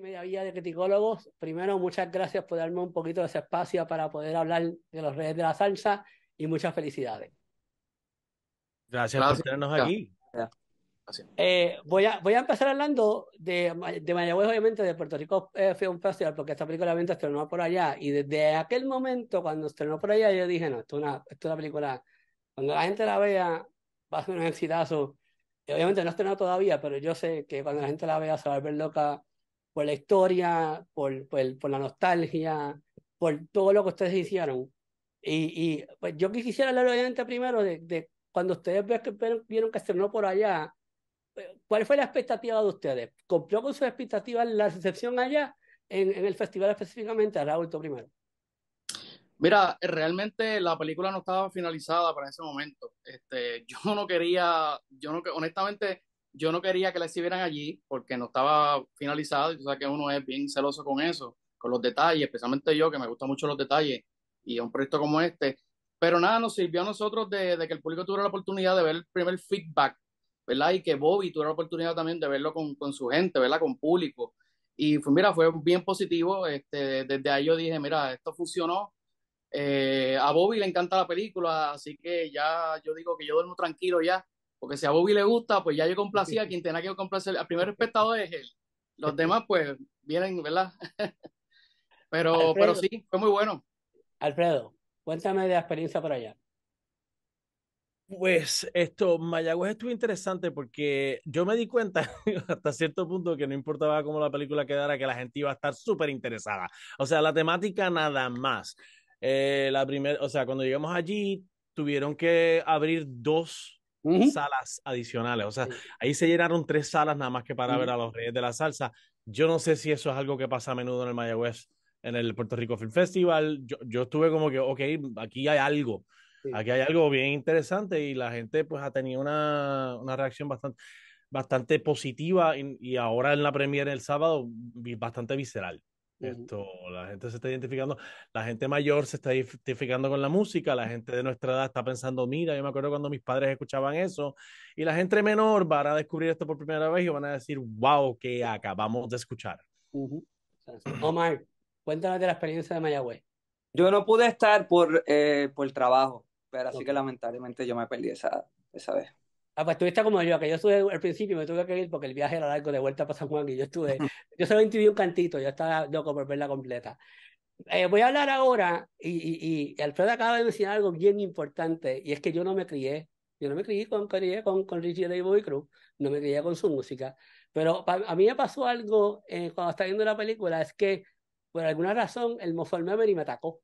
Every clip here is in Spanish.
media vía de Criticólogos. Primero, muchas gracias por darme un poquito de espacio para poder hablar de los redes de la salsa y muchas felicidades. Gracias, por tenernos aquí. Eh, voy, a, voy a empezar hablando de, de Mayagüez, obviamente, de Puerto Rico eh, Film Festival, porque esta película obviamente estrenó por allá. Y desde aquel momento, cuando estrenó por allá, yo dije, no, esto es una, esto película, cuando la gente la vea, va a ser un exitazo. Eh, obviamente no estrenó todavía, pero yo sé que cuando la gente la vea se va a ver loca por la historia, por, por, la nostalgia, por todo lo que ustedes hicieron. Y, y pues yo quisiera hablar obviamente primero de, de cuando ustedes vieron que estrenó por allá, eh, ¿cuál fue la expectativa de ustedes? ¿Cumplió con sus expectativas la recepción allá en, en el festival específicamente? Raúl, tú primero. Mira, realmente la película no estaba finalizada para ese momento. Este, yo no quería, yo no, honestamente, yo no quería que la exhibieran allí porque no estaba finalizado y tú sabes que uno es bien celoso con eso, con los detalles, especialmente yo que me gustan mucho los detalles y un proyecto como este. Pero nada, nos sirvió a nosotros de, que el público tuviera la oportunidad de ver el primer feedback, ¿verdad? Y que Bobby tuviera la oportunidad también de verlo con, su gente, ¿verdad? Con público. Y mira, fue bien positivo. Este, desde ahí yo dije, mira, esto funcionó. Eh, a Bobby le encanta la película, así que ya yo digo que yo duermo tranquilo ya porque si a Bobby le gusta, pues ya yo complacía. a quien tenga que complacer. El primer espectador es él. Los demás, pues, vienen, ¿verdad? pero, pero sí, fue muy bueno. Alfredo, cuéntame de la experiencia por allá. Pues esto, Mayagüez estuvo interesante porque yo me di cuenta hasta cierto punto que no importaba cómo la película quedara, que la gente iba a estar súper interesada. O sea, la temática nada más. Eh, la primera, o sea, cuando llegamos allí, tuvieron que abrir dos salas adicionales. O sea, ahí se llenaron tres salas nada más que para ver a los Reyes de la Salsa. Yo no sé si eso es algo que pasa a menudo en el Mayagüez, en el Puerto Rico Film Festival. Yo, estuve como que, ok, aquí hay algo. Aquí hay algo bien interesante y la gente pues ha tenido una, una reacción bastante, bastante positiva y, ahora en la premiere el sábado bastante visceral. Esto, la gente se está identificando, la gente mayor se está identificando con la música, la gente de nuestra edad está pensando, mira, yo me acuerdo cuando mis padres escuchaban eso, y la gente menor va a descubrir esto por primera vez y van a decir, wow, que acabamos de escuchar. Omar, cuéntanos de la experiencia de Mayagüez. Yo no pude estar por, eh, por trabajo, pero así que lamentablemente yo me perdí esa, esa vez. Ah, pues tú como yo, que yo estuve al principio, me tuve que ir porque el viaje era largo de vuelta para San Juan y yo estuve, yo solo vi un cantito, yo estaba loco por verla completa. Eh, voy a hablar ahora, y, y, Alfredo acaba de mencionar algo bien importante, y es que yo no me crié, yo no me crié con, con, con Richie Cruz, no me crié con su música, pero a mí me pasó algo eh, cuando estaba viendo la película, es que por alguna razón el Mofol y me atacó.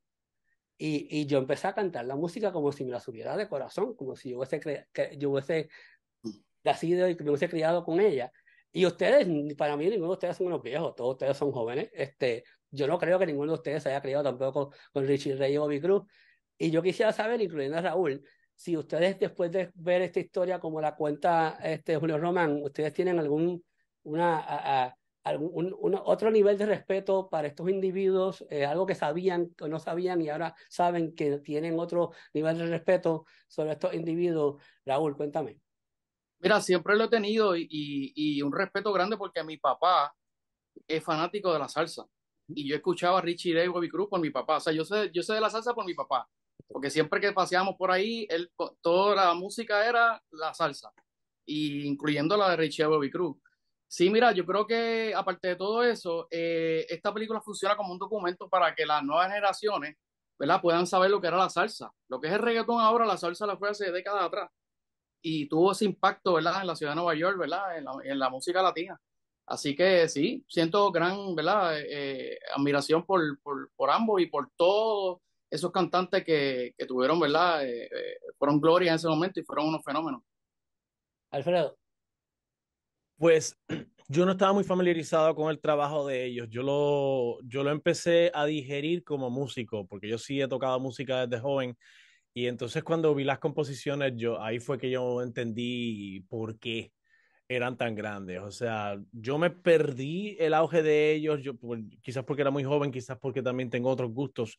Y, yo empecé a cantar la música como si me la subiera de corazón, como si yo hubiese, yo hubiese nacido y que me hubiese criado con ella. Y ustedes, para mí, ninguno de ustedes son unos viejos, todos ustedes son jóvenes. Este, yo no creo que ninguno de ustedes se haya criado tampoco con, Richie Rey o Bobby Cruz. Y yo quisiera saber, incluyendo a Raúl, si ustedes, después de ver esta historia como la cuenta este, Julio Román, ustedes tienen algún, una, algún, otro nivel de respeto para estos individuos, eh, algo que sabían o no sabían y ahora saben que tienen otro nivel de respeto sobre estos individuos. Raúl, cuéntame. Mira, siempre lo he tenido y, un respeto grande porque mi papá es fanático de la salsa y yo escuchaba Richie Ray Bobby Cruz por mi papá. O sea, yo sé, yo sé de la salsa por mi papá, porque siempre que paseábamos por ahí, toda la música era la salsa, incluyendo la de Richie Bobby Cruz. Sí, mira, yo creo que aparte de todo eso, eh, esta película funciona como un documento para que las nuevas generaciones ¿verdad? puedan saber lo que era la salsa. Lo que es el reggaetón ahora, la salsa la fue hace décadas atrás y tuvo ese impacto ¿verdad? en la ciudad de Nueva York, ¿verdad? En, la, música latina. Así que sí, siento gran ¿verdad? Eh, admiración por, por, por, ambos y por todos esos cantantes que, que tuvieron, ¿verdad? Eh, fueron gloria en ese momento y fueron unos fenómenos. Alfredo, pues yo no estaba muy familiarizado con el trabajo de ellos. Yo lo, yo lo empecé a digerir como músico, porque yo sí he tocado música desde joven. Y entonces cuando vi las composiciones, yo ahí fue que yo entendí por qué eran tan grandes. O sea, yo me perdí el auge de ellos, quizás porque era muy joven, quizás porque también tengo otros gustos,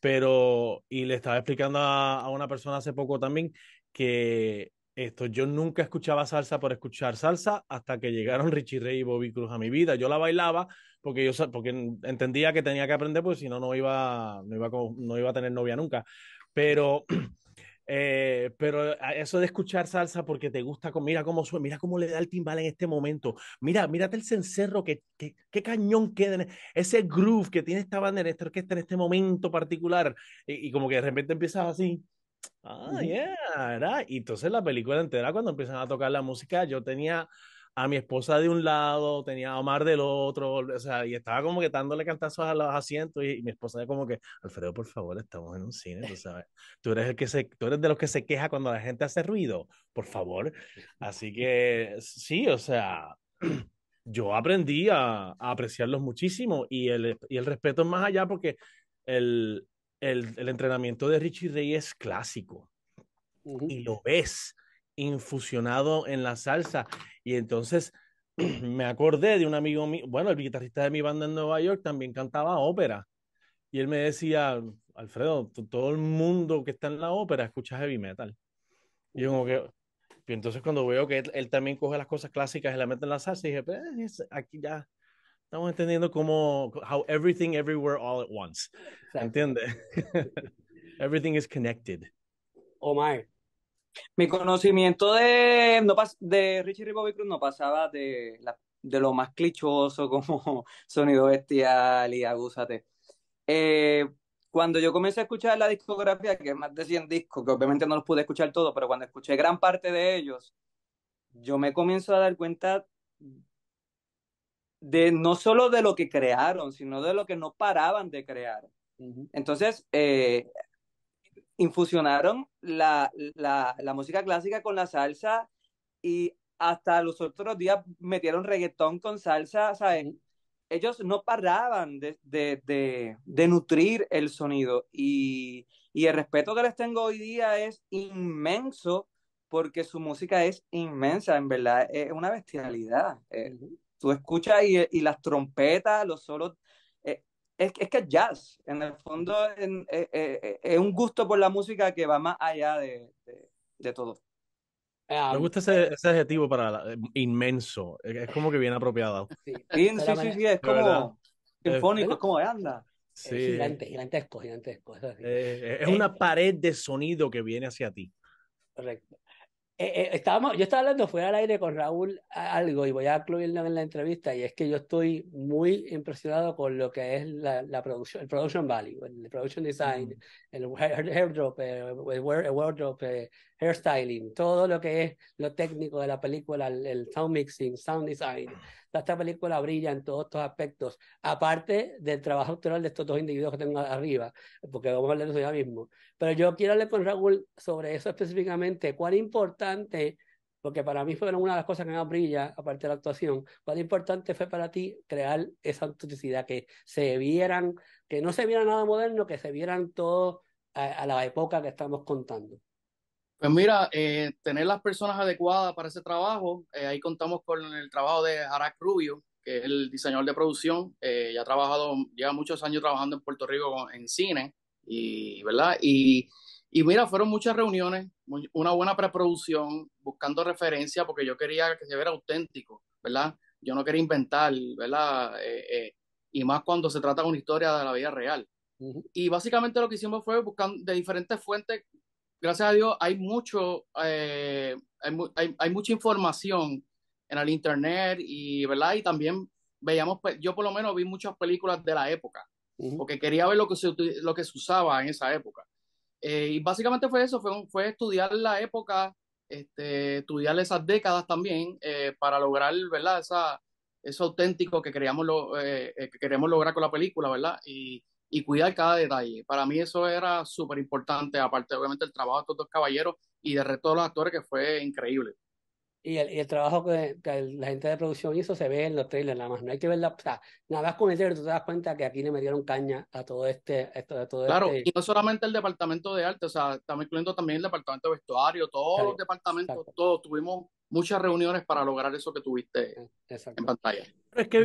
pero, y le estaba explicando a, a, una persona hace poco también que esto, yo nunca escuchaba salsa por escuchar salsa hasta que llegaron Richie Rey y Bobby Cruz a mi vida. Yo la bailaba porque yo porque entendía que tenía que aprender, pues si no, no iba, no iba, no iba a tener novia nunca. Pero Eh, pero eso de escuchar salsa porque te gusta, mira cómo suena, mira cómo le da el timbal en este momento, mira, mírate el cencerro, que, que, cañón queda, ese groove que tiene esta banda en esta orquesta en este momento particular, y, y como que de repente empiezas así, ah, yeah, era Y entonces la película entera, cuando empiezan a tocar la música, yo tenía a mi esposa de un lado, tenía a Omar del otro, o sea, y estaba como que dándole cantazos a los asientos y, mi esposa era como que, Alfredo, por favor, estamos en un cine, tú sabes, tú eres, el que eres de los que se queja cuando la gente hace ruido, por favor. Así que sí, o sea, yo aprendí a, a apreciarlos muchísimo y el, y el respeto es más allá porque el, el, entrenamiento de Richie Rey es clásico y lo ves infusionado en la salsa. Y entonces me acordé de un amigo mío, bueno, el guitarrista de mi banda en Nueva York también cantaba ópera. Y él me decía, Alfredo, todo el mundo que está en la ópera escucha heavy metal. Y como que, y entonces cuando veo que él, también coge las cosas clásicas y las mete en la salsa, dije, pues, aquí ya, Estamos entendiendo como how everything everywhere all at once. ¿Entiende? everything is connected. Oh my. Mi conocimiento de, no de Richie y Cruz no pasaba de, de lo más clichoso como Sonido Bestial y Agúzate. Eh, cuando yo comencé a escuchar la discografía, que es más de 100 discos, que obviamente no los pude escuchar todos, pero cuando escuché gran parte de ellos, yo me comienzo a dar cuenta de no solo de lo que crearon, sino de lo que no paraban de crear. Entonces, eh, infusionaron la, la, música clásica con la salsa y hasta los otros días metieron reggaetón con salsa, Ellos no paraban de, de, de, nutrir el sonido y, y el respeto que les tengo hoy día es inmenso porque su música es inmensa, en verdad, es una bestialidad. Eh tú escuchas y, las trompetas, los solos, eh, es, que es jazz, en el fondo eh, eh, es un gusto por la música que va más allá de, todo. Me gusta ese, adjetivo para inmenso, es como que viene apropiado. Sí, sí, sí, es como sinfónico, es como de anda. Sí. gigantesco, gigantesco. es una pared de sonido que viene hacia ti. Correcto. Eh, eh, estábamos, yo estaba hablando fuera del aire con Raúl algo y voy a incluirlo en la entrevista y es que yo estoy muy impresionado con lo que es la, la producción, el production value, el production design, mm. el wardrobe, el wardrobe, eh, hairstyling, todo lo que es lo técnico de la película, el, sound mixing, sound design. Ah. Esta película brilla en todos estos aspectos, aparte del trabajo actoral de estos dos individuos que tengo arriba, porque vamos a hablar de eso ya mismo. Pero yo quiero hablar con Raúl sobre eso específicamente, cuán importante, porque para mí fue una de las cosas que más brilla, aparte de la actuación, cuán importante fue para ti crear esa autenticidad, que se vieran, que no se viera nada moderno, que se vieran todos a la época que estamos contando. Pues mira, eh, tener las personas adecuadas para ese trabajo, eh, ahí contamos con el trabajo de Harak Rubio, que es el diseñador de producción, eh, ya ha trabajado, lleva muchos años trabajando en Puerto Rico en cine, y, ¿verdad? Y, mira, fueron muchas reuniones, una buena preproducción, buscando referencia, porque yo quería que se viera auténtico, ¿verdad? Yo no quería inventar, ¿verdad? y más cuando se trata de una historia de la vida real. Y básicamente lo que hicimos fue buscar de diferentes fuentes gracias a Dios, hay mucho, eh, hay, hay, mucha información en el internet y, ¿verdad? Y también veíamos, pues, yo por lo menos vi muchas películas de la época, porque quería ver lo que, se, lo que se usaba en esa época. Eh, y básicamente fue eso, fue, fue estudiar la época, este, estudiar esas décadas también eh, para lograr, ¿verdad? Esa, eso auténtico que queríamos, lo, que lograr con la película, ¿verdad? Y, y cuidar cada detalle. Para mí eso era súper importante, aparte obviamente el trabajo de estos dos caballeros y de resto de los actores que fue increíble. Y el, trabajo que, la gente de producción hizo se ve en los trailers nada más, no hay que verla, nada más con el trailer tú te das cuenta que aquí me dieron caña a todo este... claro, este y no solamente el departamento de arte, o sea, estamos incluyendo también el departamento de vestuario, todos los departamentos, todos tuvimos muchas reuniones para lograr eso que tuviste eh, en pantalla.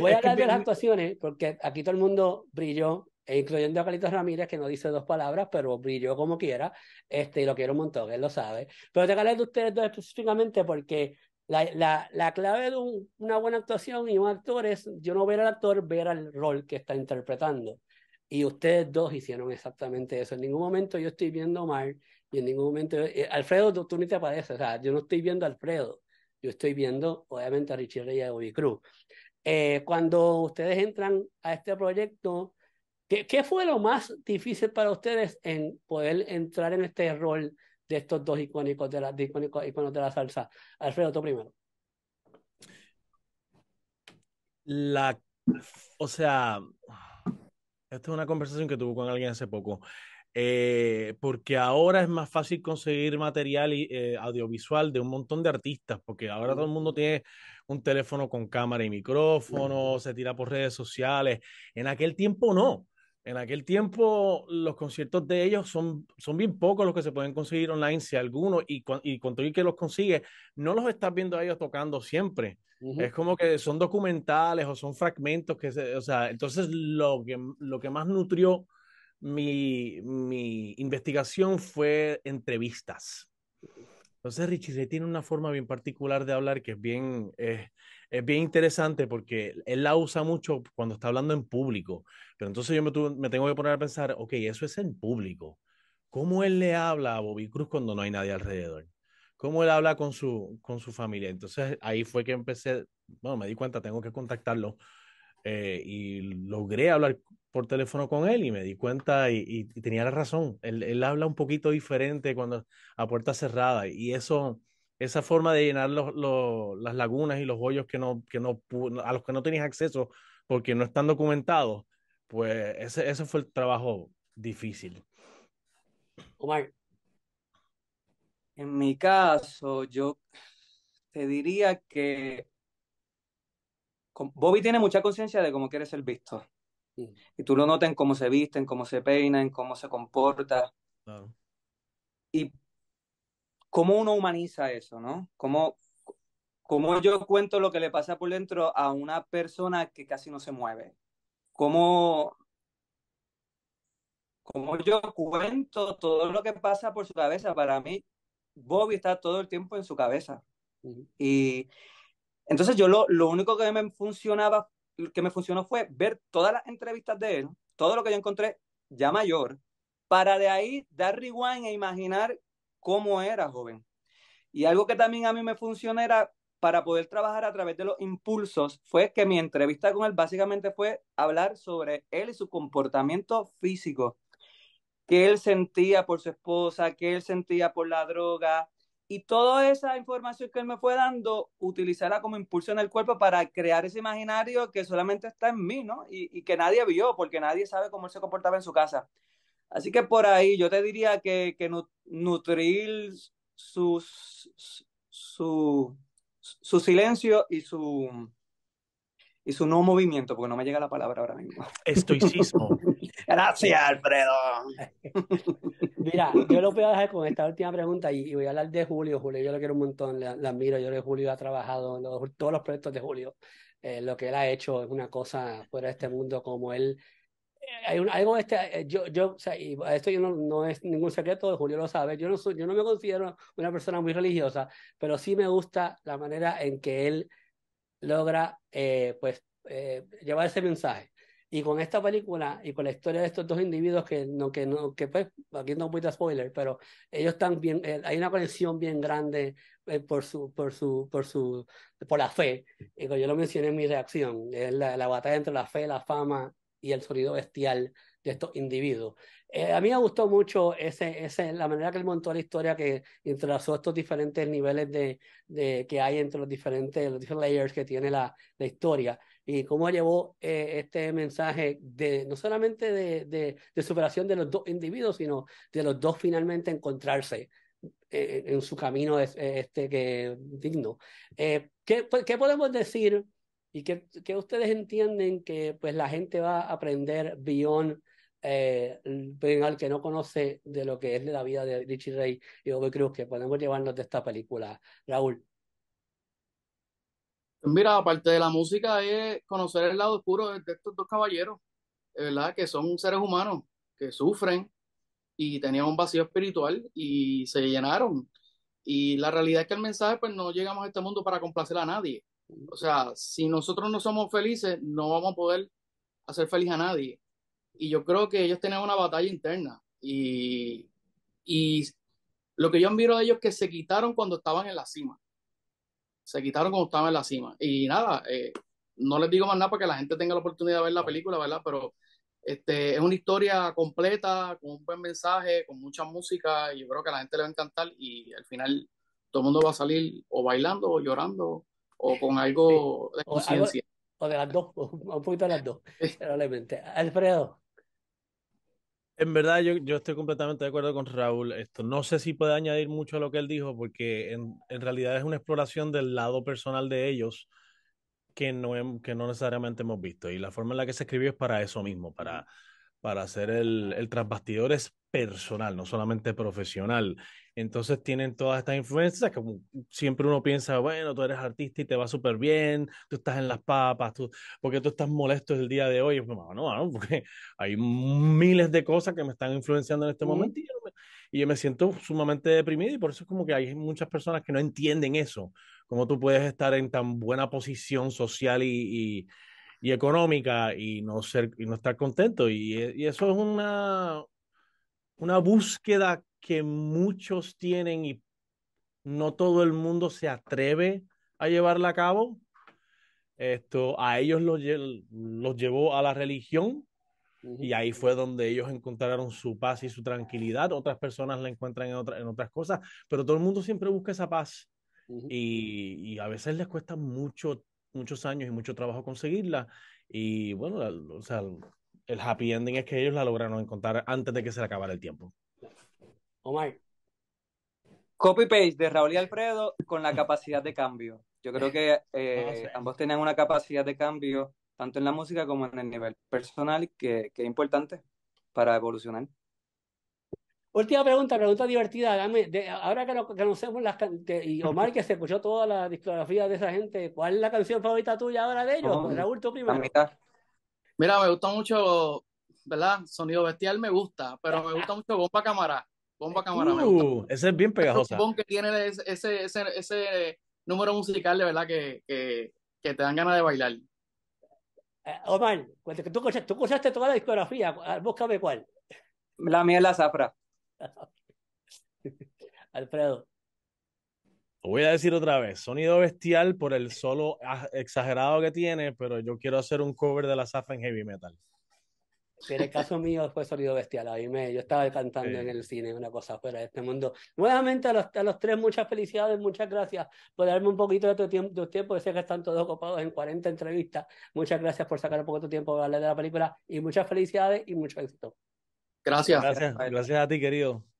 Voy a hablar de las actuaciones, porque aquí todo el mundo brilló e incluyendo a Carlitos Ramírez, que no dice dos palabras, pero brilló como quiera, este, y lo quiero un montón, él lo sabe. Pero te hablar de ustedes dos específicamente porque la, la, la clave de una buena actuación y un actor es yo no ver al actor, ver al rol que está interpretando. Y ustedes dos hicieron exactamente eso. En ningún momento yo estoy viendo mal y en ningún momento... Eh, Alfredo, tú, ni te apareces, o sea, yo no estoy viendo a Alfredo, yo estoy viendo obviamente a Richie Reyes y a Bobby Cruz. Eh, cuando ustedes entran a este proyecto, ¿Qué, fue lo más difícil para ustedes en poder entrar en este rol de estos dos icónicos de la, de la salsa? Alfredo, tú primero. La, o sea, esta es una conversación que tuve con alguien hace poco. Eh, porque ahora es más fácil conseguir material eh, audiovisual de un montón de artistas, porque ahora todo el mundo tiene un teléfono con cámara y micrófono, se tira por redes sociales. En aquel tiempo no. En aquel tiempo los conciertos de ellos son, son bien pocos los que se pueden conseguir online, si alguno, y, y el que los consigue, no los estás viendo a ellos tocando siempre. Es como que son documentales o son fragmentos que o sea, entonces lo que, lo que más nutrió mi, mi investigación fue entrevistas. Entonces Richie tiene una forma bien particular de hablar que es bien, es bien interesante porque él la usa mucho cuando está hablando en público, pero entonces yo me, me tengo que poner a pensar, ok, eso es en público. ¿Cómo él le habla a Bobby Cruz cuando no hay nadie alrededor? ¿Cómo él habla con su, con su familia? Entonces ahí fue que empecé, bueno, me di cuenta, tengo que contactarlo eh, y logré hablar por teléfono con él y me di cuenta y, y tenía la razón. Él, él, habla un poquito diferente cuando a puerta cerrada y eso esa forma de llenar los, las lagunas y los hoyos que no, que no, a los que no tenías acceso porque no están documentados, pues ese, fue el trabajo difícil. Omar, en mi caso, yo te diría que Bobby tiene mucha conciencia de cómo quiere ser visto. Y tú lo notas en cómo se visten, en cómo se peinan, en cómo se comporta. Y ¿Cómo uno humaniza eso, no? ¿Cómo, ¿Cómo yo cuento lo que le pasa por dentro a una persona que casi no se mueve? ¿Cómo, cómo yo cuento todo lo que pasa por su cabeza? Para mí, Bobby está todo el tiempo en su cabeza. Y entonces yo lo, único que me funcionaba, que me funcionó fue ver todas las entrevistas de él, todo lo que yo encontré ya mayor, para de ahí dar rewind e imaginar cómo era joven. Y algo que también a mí me funcionó era para poder trabajar a través de los impulsos, fue que mi entrevista con él básicamente fue hablar sobre él y su comportamiento físico, que él sentía por su esposa, que él sentía por la droga, y toda esa información que él me fue dando, utilizarla como impulso en el cuerpo para crear ese imaginario que solamente está en mí, ¿no? Y, y que nadie vio, porque nadie sabe cómo él se comportaba en su casa. Así que por ahí yo te diría que, que nutrir su, su silencio y su, y su no movimiento, porque no me llega la palabra ahora mismo. Estoicismo. Gracias, Alfredo. Mira, yo lo voy a dejar con esta última pregunta y, voy a hablar de Julio. Julio, yo lo quiero un montón, lo admiro. Yo creo Julio ha trabajado en todos los proyectos de Julio. Eh, lo que él ha hecho es una cosa fuera de este mundo, como él hay algo este, eh, yo, yo, o sea, y esto yo no, no, es ningún secreto, Julio lo sabe, yo no, yo no me considero una persona muy religiosa, pero sí me gusta la manera en que él logra, eh, pues, eh, llevar ese mensaje. Y con esta película y con la historia de estos dos individuos que no, que no, que pues, aquí no voy a spoiler, pero ellos están bien, eh, hay una conexión bien grande eh, por su, por su, por su, por la fe. Y como yo lo mencioné en mi reacción, la, la batalla entre la fe, la fama y el sonido bestial de estos individuos. Eh, a mí me gustó mucho la manera que él montó la historia, que entrelazó estos diferentes niveles de, de, que hay entre los diferentes, los diferentes layers que tiene la, historia y cómo llevó eh, este mensaje de no solamente de, de, superación de los dos individuos, sino de los dos finalmente encontrarse eh, en su camino este, que, digno. ¿qué, ¿Qué podemos decir? y que, ustedes entienden que pues la gente va a aprender beyond eh, al que no conoce de lo que es la vida de Richie Ray y Ove Cruz que podemos llevarnos de esta película Raúl Mira, aparte de la música es conocer el lado oscuro de estos dos caballeros, ¿verdad? Que son seres humanos, que sufren y tenían un vacío espiritual y se llenaron. Y la realidad es que el mensaje, pues no llegamos a este mundo para complacer a nadie. O sea, si nosotros no somos felices, no vamos a poder hacer feliz a nadie. Y yo creo que ellos tienen una batalla interna. Y, lo que yo admiro de ellos es que se quitaron cuando estaban en la cima. Se quitaron cuando estaban en la cima. Y nada, eh, no les digo más nada para que la gente tenga la oportunidad de ver la película, ¿verdad? Pero este, es una historia completa, con un buen mensaje, con mucha música. Y yo creo que a la gente le va a encantar. Y al final todo el mundo va a salir o bailando o llorando o con algo de conciencia. O de las dos, un poquito de las dos, probablemente. Alfredo. En verdad, yo, yo, estoy completamente de acuerdo con Raúl. Esto no sé si puede añadir mucho a lo que él dijo, porque en, realidad es una exploración del lado personal de ellos que no, que no necesariamente hemos visto. Y la forma en la que se escribió es para eso mismo, para, para hacer el, el transbastidor es personal, no solamente profesional. Entonces tienen todas estas influencias, como siempre uno piensa, bueno, tú eres artista y te va súper bien, tú estás en las papas, tú, porque tú estás molesto el día de hoy, no, no, porque hay miles de cosas que me están influenciando en este momento y yo, me, y yo me siento sumamente deprimido y por eso es como que hay muchas personas que no entienden eso, cómo tú puedes estar en tan buena posición social y, y económica y no ser y no estar contento y, y eso es una una búsqueda que muchos tienen y no todo el mundo se atreve a llevarla a cabo. Esto a ellos los, los llevó a la religión y ahí fue donde ellos encontraron su paz y su tranquilidad. Otras personas la encuentran en, en otras cosas, pero todo el mundo siempre busca esa paz y, a veces les cuesta muchos años y mucho trabajo conseguirla. Y bueno, el happy ending es que ellos la lograron encontrar antes de que se le acabara el tiempo. Omar. Copy-paste de Raúl y Alfredo con la capacidad de cambio. Yo creo que eh, ambos tenían una capacidad de cambio, tanto en la música como en el nivel personal, que, es importante para evolucionar. Última pregunta, pregunta divertida. ahora que, conocemos las y Omar que se escuchó toda la discografía de esa gente, ¿cuál es la canción favorita tuya ahora de ellos? Oh, Raúl, tú primero. Mira, me gusta mucho, ¿verdad? Sonido bestial me gusta, pero me gusta mucho Bomba Cámara. Bomba cámara. ese es bien pegajosa. que tiene ese, número musical, de verdad, que, que, te dan ganas de bailar. Eh, Omar, tú, tú toda la discografía, ah, búscame cuál. La mía es la zafra. Alfredo. voy a decir otra vez, sonido bestial por el solo ah, exagerado que tiene, pero yo quiero hacer un cover de la zafra en heavy metal en el caso mío fue sonido bestial. yo estaba cantando en el cine, una cosa fuera de este mundo. Nuevamente a los, tres, muchas felicidades, muchas gracias por darme un poquito de tu tiempo. De tiempo. Sé que están todos ocupados en 40 entrevistas. Muchas gracias por sacar un poco de tu tiempo para hablar de la película. Y muchas felicidades y mucho éxito. Gracias, gracias a ti, querido.